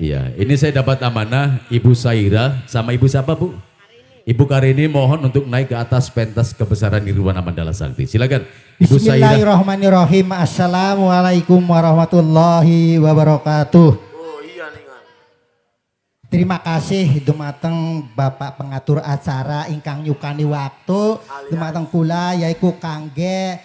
Iya, ini saya dapat amanah Ibu Saira sama Ibu siapa Bu? Ibu Karini mohon untuk naik ke atas pentas kebesaran Nirwana Mandala Sakti. Silakan. Ibu Bismillahirrahmanirrahim. Assalamualaikum warahmatullahi wabarakatuh. Oh iya nih Terima kasih dumateng Bapak pengatur acara ingkang nyukani waktu, dumateng kula yaiku Kangge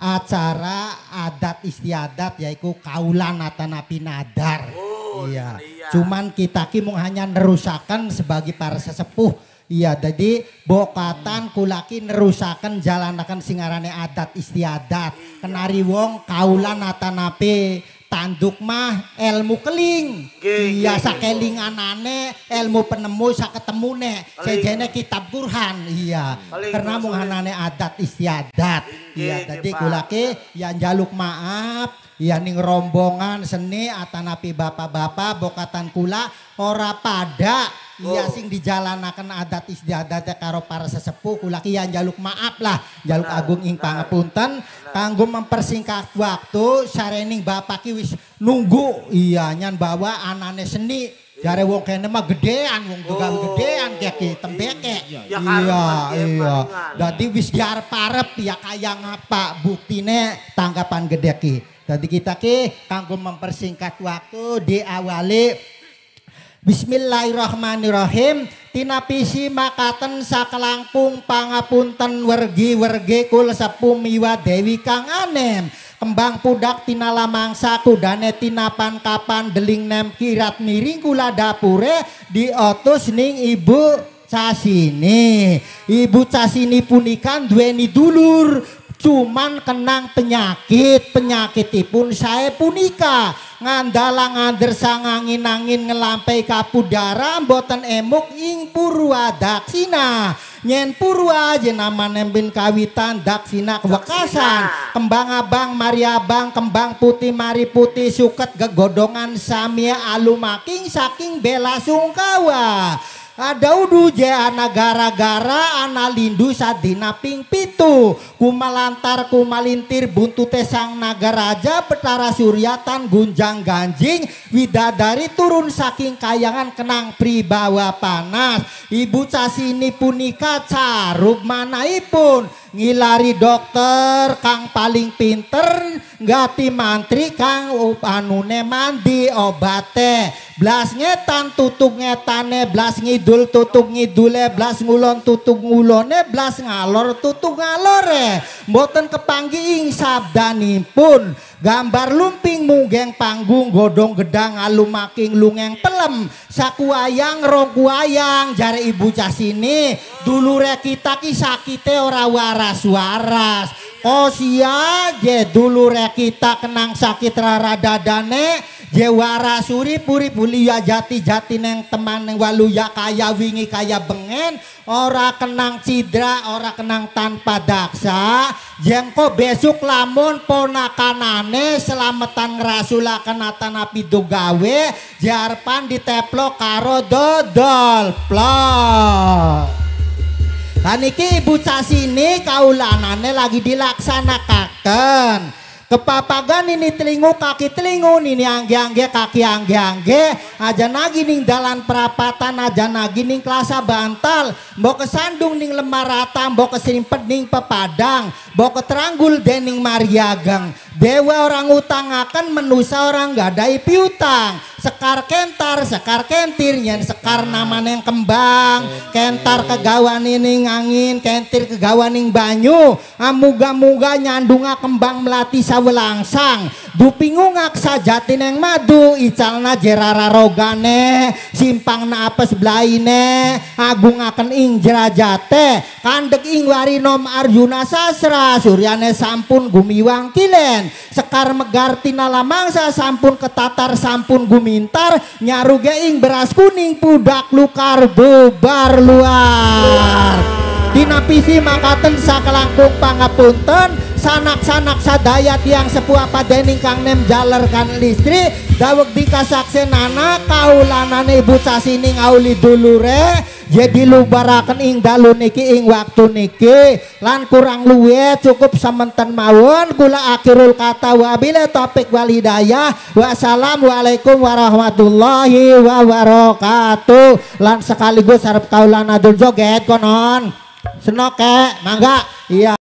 acara adat istiadat yaitu kaulan atanapi nadar. Oh, iya. iya. Cuman kita ki hanya nerusakan sebagai para sesepuh. Iya, jadi bokatan kulaki nerusakan jalanakan singarane adat istiadat. Iya. Kenari wong kaulan atanapi tanduk mah ilmu keling. Iya sakeling anane ilmu penemu saketemune. Sejene kitab Qur'an. Iya. Karena mung anane adat istiadat. Iya Tadi kulake yang jaluk maaf. iya ning rombongan seni atanapi bapak-bapak bokatan kula ora pada Iya oh. sing dijalanakan adat ya karo para sesepuh kula ya jaluk maaf lah jaluk nah, agung ing pangapunten kanggo mempersingkat waktu sarening bapak ki nunggu iya nyan bawa anane seni iya. Jare wong kene mah gedean wong tukang oh, gedean kek tembeke. Iya, iya. iya. iya. Dadi wis diarep-arep ya kaya ngapa buktine tanggapan gede ki. Jadi kita ki kanggo mempersingkat waktu diawali Bismillahirrahmanirrahim tinapisi makaten sakelangkung pangapunten wergi wergi kul sepumiwa dewi kang anem kembang pudak tinala mangsa kudane tinapan kapan deling nem kirat miring kula dapure diotus ning ibu casini ibu casini punikan dueni dulur cuman kenang penyakit penyakit penyakitipun saya punika ngandala ngandersa ngangin-angin ngelampai kapudara mboten emuk ing purwa daksina nyen purwa nama nembin kawitan daksina kewekasan kembang abang mari abang kembang putih mari putih suket gegodongan samia alumaking saking bela sungkawa Adaudu je anak gara-gara anak lindu sadina ping pitu. Kumalantar kumalintir buntu tesang nagaraja petara suryatan gunjang ganjing. Widadari turun saking kayangan kenang pribawa panas. Ibu casini punika carup manaipun. Ngilari dokter kang paling pinter. ngati mantri kang anune mandi obate. Blas ngetan tutup ngetane, blas ngidul tutup ngidule, blas ngulon tutup ngulone, blas ngalor tutup ngalore. Mboten kepanggi ing sabdanipun. Gambar lumping munggeng panggung godong gedang alumaking lungeng pelem. Saku ayang rogu ayang jare ibu casini. dulu rekita ki sakite ora waras-waras. Kosia je dulu rekita kenang sakit rara dadane. Jewara suri puri bulia jati jati neng teman neng waluya kaya wingi kaya bengen ora kenang cidra ora kenang tanpa daksa jengko besuk lamun ponakanane selamatan ngerasula kena tanapi dugawe jarpan ya diteplo karo dodol plok kan iki ibu casini kaulanane lagi dilaksanakan Kepapagan ini telingu kaki telingu ini angge-angge kaki angge-angge aja nagi ning dalan perapatan aja nagi ning kelasa bantal mbok kesandung ning lemar rata mbok keserimpet ning pepadang ke teranggul dening mariagang dewa orang utang akan menusa orang gadai piutang Sekar kentar, sekar kentir, sekar nama yang kembang. Kentar kegawan ini angin, kentir kegawan ning banyu. Amuga-muga ah, nyandunga kembang melati sawelangsang. Bupingu ngaksa jatin yang madu, icalna jerara rogane, simpang na apes blaine, agung akan ing jerajate, kandek ing warinom arjuna sasra, suryane sampun gumiwang kilen, sekar megar tinala mangsa sampun ketatar sampun gumintar, nyaruge ing beras kuning pudak lukar bubar luar. luar panapisi makaten sakelangkung pangapunten sanak-sanak sadaya tiang sepuh padening kang nem jalerkan listrik dawek nana kaulanane ibu casining dulu dulure jadi barakan ing dalu niki ing waktu niki lan kurang luwe cukup sementen mawon kula akhirul kata wabila topik wal hidayah wassalamualaikum warahmatullahi wabarakatuh lan sekaligus harap kaulan adul joget konon Senoke, mangga. Iya.